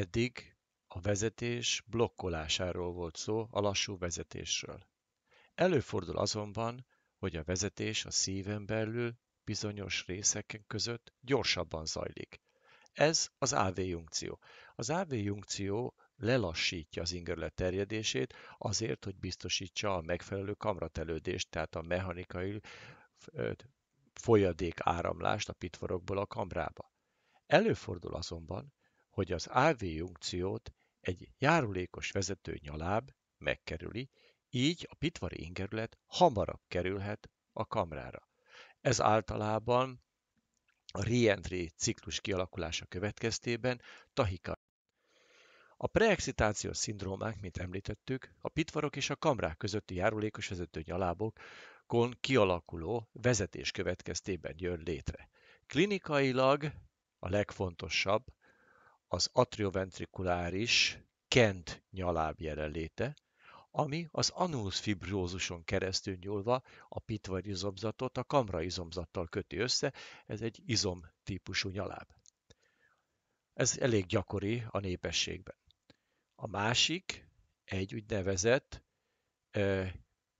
Eddig a vezetés blokkolásáról volt szó, a lassú vezetésről. Előfordul azonban, hogy a vezetés a szíven belül bizonyos részeken között gyorsabban zajlik. Ez az AV-junkció. Az AV-junkció lelassítja az ingerület terjedését azért, hogy biztosítsa a megfelelő kamratelődést, tehát a mechanikai folyadék áramlást a pitvorokból a kamrába. Előfordul azonban, hogy az AV-junkciót egy járulékos vezető nyaláb megkerüli, így a pitvari ingerület hamarabb kerülhet a kamrára. Ez általában a reentry ciklus kialakulása következtében tahika. A preexcitációs szindrómák, mint említettük, a pitvarok és a kamrák közötti járulékos vezető nyalábokon kialakuló vezetés következtében jön létre. Klinikailag a legfontosabb az atrioventrikuláris kent nyaláb jelenléte, ami az anulus fibrózuson keresztül nyúlva a pitvar izomzatot a kamra izomzattal köti össze, ez egy izom típusú nyaláb. Ez elég gyakori a népességben. A másik egy úgynevezett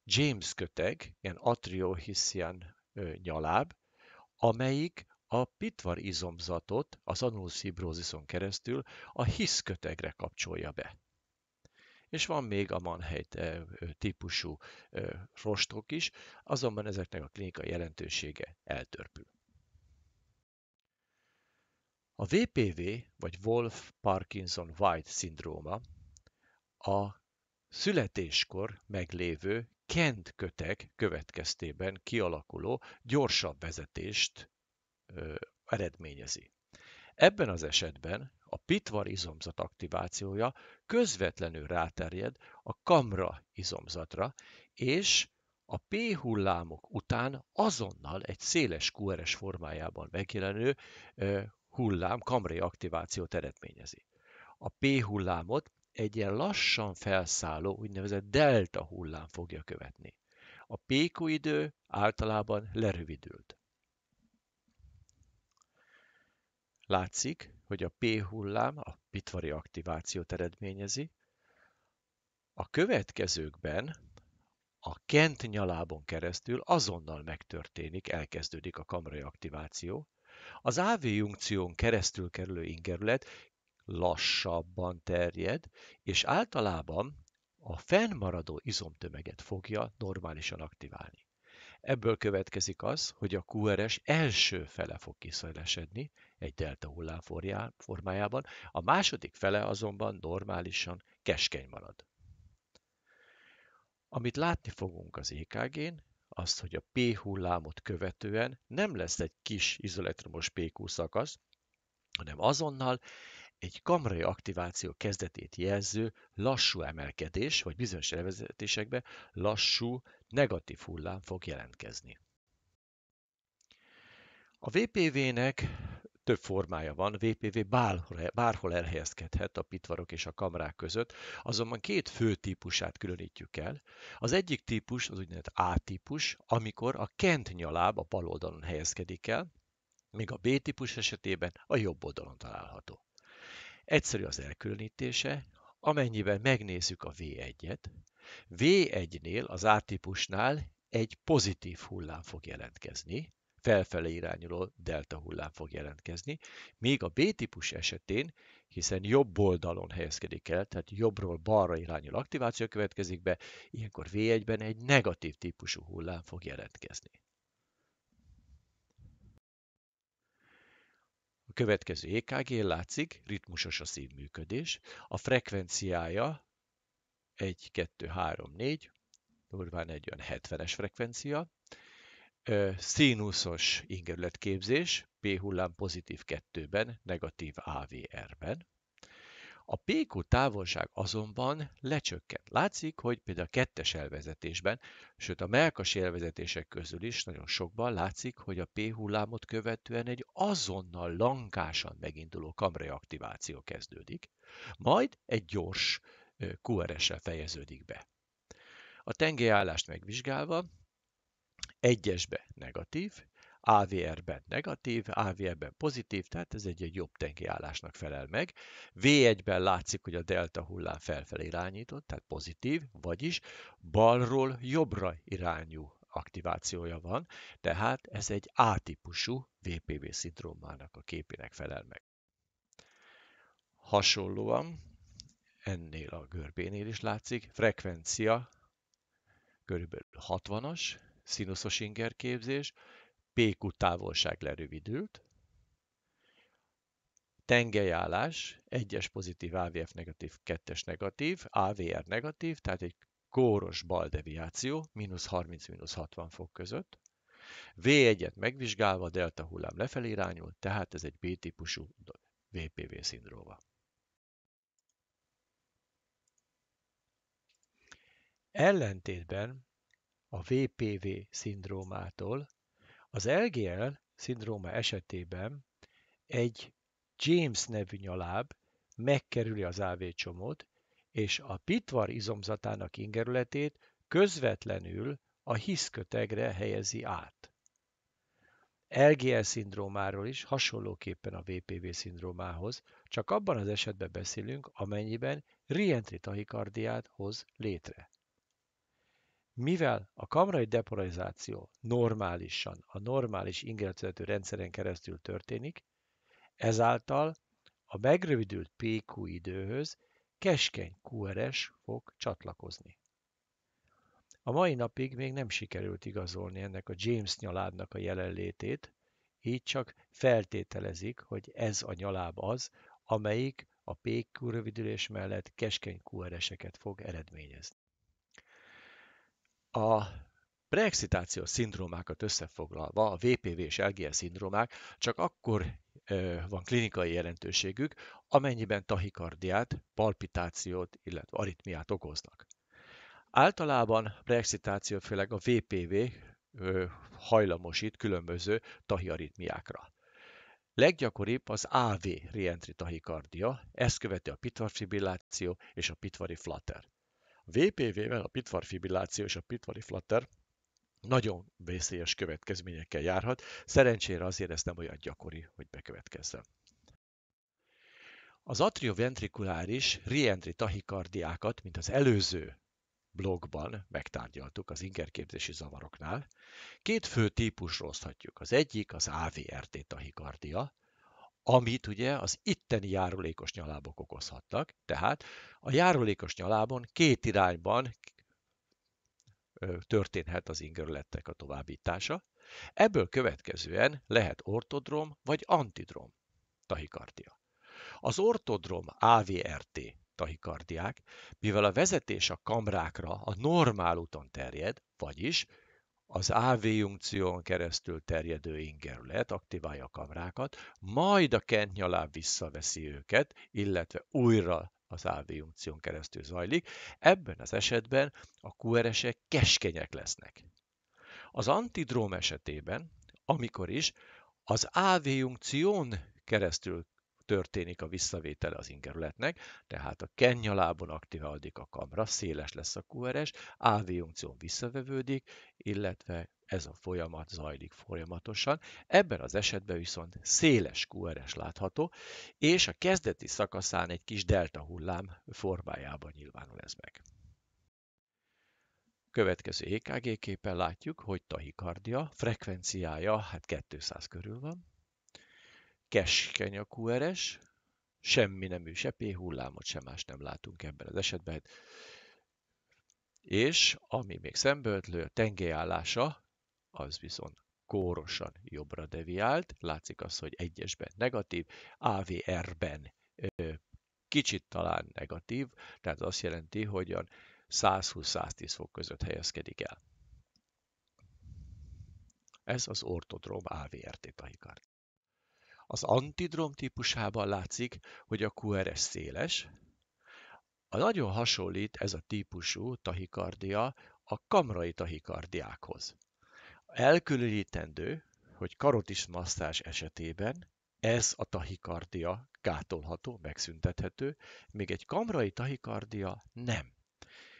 James köteg, ilyen atriohiszian nyaláb, amelyik a pitvar-izomzatot az anulszibrózison keresztül a hiszkötegre kapcsolja be. És van még a manhelyt típusú rostok is, azonban ezeknek a klinikai jelentősége eltörpül. A VPV, vagy Wolf-Parkinson-White szindróma a születéskor meglévő kent köteg következtében kialakuló gyorsabb vezetést ö, eredményezi. Ebben az esetben a pitvar izomzat aktivációja közvetlenül ráterjed a kamra izomzatra, és a P hullámok után azonnal egy széles QRS formájában megjelenő ö, hullám kamrai aktivációt eredményezi. A P hullámot egy ilyen lassan felszálló úgynevezett delta hullám fogja követni. A PQ idő általában lerövidült. Látszik, hogy a P-hullám a pitvari aktivációt eredményezi. A következőkben a kent nyalábon keresztül azonnal megtörténik, elkezdődik a kamrai aktiváció. Az AV junkción keresztül kerülő ingerület lassabban terjed, és általában a fennmaradó izomtömeget fogja normálisan aktiválni. Ebből következik az, hogy a QRS első fele fog kiszélesedni egy delta hullám formájában, a második fele azonban normálisan keskeny marad. Amit látni fogunk az EKG-n, azt, hogy a P hullámot követően nem lesz egy kis izolektromos PQ szakasz, hanem azonnal egy kamrai aktiváció kezdetét jelző lassú emelkedés vagy bizonyos elvezetésekben lassú negatív hullám fog jelentkezni. A VPV-nek több formája van, VPV bárhol, bárhol elhelyezkedhet a pitvarok és a kamrák között, azonban két fő típusát különítjük el. Az egyik típus az úgynevezett A-típus, amikor a kent nyaláb a bal oldalon helyezkedik el, míg a B-típus esetében a jobb oldalon található. Egyszerű az elkülönítése, amennyiben megnézzük a V1-et, V1-nél, az A-típusnál egy pozitív hullám fog jelentkezni, felfelé irányuló delta hullám fog jelentkezni, míg a B-típus esetén, hiszen jobb oldalon helyezkedik el, tehát jobbról balra irányuló aktiváció következik be, ilyenkor V1-ben egy negatív típusú hullám fog jelentkezni. következő ekg látszik, ritmusos a szívműködés, a frekvenciája 1, 2, 3, 4, durván egy olyan 70-es frekvencia, színuszos ingerületképzés, P hullám pozitív 2-ben, negatív AVR-ben, a PQ távolság azonban lecsökkent. Látszik, hogy például a kettes elvezetésben, sőt a melkas elvezetések közül is nagyon sokban látszik, hogy a P hullámot követően egy azonnal lankásan meginduló kamreaktiváció kezdődik, majd egy gyors QRS-sel fejeződik be. A tengelyállást megvizsgálva, egyesbe negatív, AVR-ben negatív, AVR-ben pozitív, tehát ez egy, egy jobb tengiállásnak felel meg. V1-ben látszik, hogy a delta hullám felfelé irányított, tehát pozitív, vagyis balról jobbra irányú aktivációja van, tehát ez egy A-típusú VPV szindrómának a képének felel meg. Hasonlóan ennél a görbénél is látszik, frekvencia körülbelül 60-as, színuszos ingerképzés, PQ távolság lerövidült, tengelyállás, egyes pozitív, AVF negatív, kettes negatív, AVR negatív, tehát egy kóros bal deviáció, mínusz 30-60 fok között. V1-et megvizsgálva, delta hullám lefelé irányul, tehát ez egy B-típusú VPV szindróma. Ellentétben a VPV szindrómától az LGL-szindróma esetében egy James nevű nyaláb megkerüli az AV csomót, és a pitvar izomzatának ingerületét közvetlenül a hiszkötegre helyezi át. LGL szindrómáról is hasonlóképpen a VPV szindrómához, csak abban az esetben beszélünk, amennyiben rientri tahikardiát hoz létre. Mivel a kamrai depolarizáció normálisan a normális ingerletvezető rendszeren keresztül történik, ezáltal a megrövidült PQ időhöz keskeny QRS fog csatlakozni. A mai napig még nem sikerült igazolni ennek a James nyaládnak a jelenlétét, így csak feltételezik, hogy ez a nyaláb az, amelyik a PQ rövidülés mellett keskeny QRS-eket fog eredményezni. A preexcitációs szindrómákat összefoglalva, a VPV és LGS szindrómák csak akkor van klinikai jelentőségük, amennyiben tahikardiát, palpitációt, illetve aritmiát okoznak. Általában preexcitáció főleg a VPV hajlamosít különböző tahiaritmiákra. Leggyakoribb az AV rientri tahikardia, ezt követi a pitvarfibrilláció és a pitvari flutter. VPV-vel a pitvar fibrilláció és a pitvari flutter nagyon veszélyes következményekkel járhat, szerencsére azért ez nem olyan gyakori, hogy bekövetkezzen. Az atrioventrikuláris rientri tahikardiákat, mint az előző blogban megtárgyaltuk az ingerképzési zavaroknál, két fő típusra oszthatjuk. Az egyik az AVRT tahikardia, amit ugye az itteni járulékos nyalábok okozhattak. Tehát a járulékos nyalábon két irányban történhet az ingerülettek a továbbítása. Ebből következően lehet ortodrom vagy antidrom tahikardia. Az ortodrom AVRT tahikardiák, mivel a vezetés a kamrákra a normál úton terjed, vagyis az AV-junkción keresztül terjedő ingerület aktiválja a kamrákat, majd a kent nyaláb visszaveszi őket, illetve újra az AV-junkción keresztül zajlik. Ebben az esetben a QRS-ek er keskenyek lesznek. Az antidróm esetében, amikor is az AV-junkción keresztül történik a visszavétele az ingerületnek, tehát a kennyalábon aktiválódik a kamra, széles lesz a QRS, er AV junkción visszavevődik, illetve ez a folyamat zajlik folyamatosan. Ebben az esetben viszont széles QRS er látható, és a kezdeti szakaszán egy kis delta hullám formájában nyilvánul ez meg. Következő EKG képen látjuk, hogy tahikardia frekvenciája hát 200 körül van, keskeny a QRS, er semmi nemű, se P-hullámot, sem más nem látunk ebben az esetben. És ami még szembeötlő, a tengelyállása, az viszont kórosan jobbra deviált, látszik az, hogy egyesben negatív, AVR-ben kicsit talán negatív, tehát azt jelenti, hogy 120-110 fok között helyezkedik el. Ez az ortodrom AVRT tahikard. Az antidrom típusában látszik, hogy a QRS széles. A nagyon hasonlít ez a típusú tahikardia a kamrai tahikardiákhoz. Elkülönítendő, hogy karotis masszázs esetében ez a tahikardia gátolható, megszüntethető, még egy kamrai tahikardia nem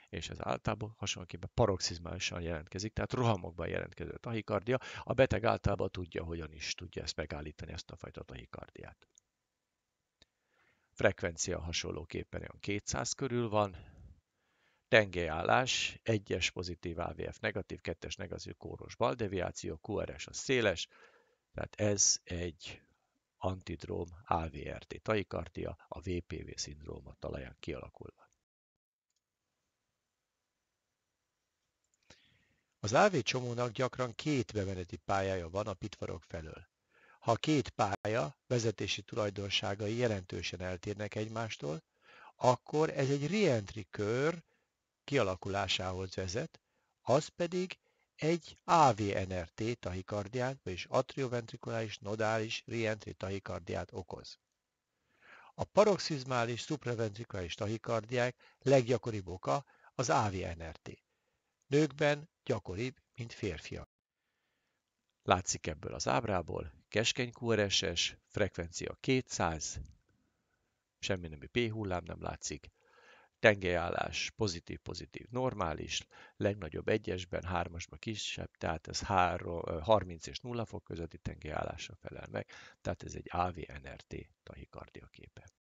és ez általában hasonlóképpen paroxizmálisan jelentkezik, tehát rohamokban jelentkező tahikardia. A beteg általában tudja, hogyan is tudja ezt megállítani, ezt a fajta tahikardiát. Frekvencia hasonlóképpen olyan 200 körül van, tengelyállás, egyes pozitív AVF negatív, kettes negatív kóros baldeviáció, QRS a széles, tehát ez egy antidróm AVRT taikardia, a VPV szindróma talaján kialakulva. Az Av-csomónak gyakran két bemeneti pályája van a pitvarok felől. Ha a két pálya vezetési tulajdonságai jelentősen eltérnek egymástól, akkor ez egy reentry kör kialakulásához vezet, az pedig egy AVNRT tahikardiát, vagyis atrioventrikulális nodális reentry tahikardiát okoz. A paroxizmális szupraventrikulális tahikardiák leggyakoribb oka az AVNRT. Nőkben gyakoribb mint férfiak. Látszik ebből az ábrából, keskeny QRS-es, frekvencia 200, semmi nemű P-hullám nem látszik, tengelyállás pozitív-pozitív normális, legnagyobb egyesben, hármasban kisebb, tehát ez 3, 30 és 0 fok közötti tengelyállásra felel meg, tehát ez egy AVNRT tahikardia képe.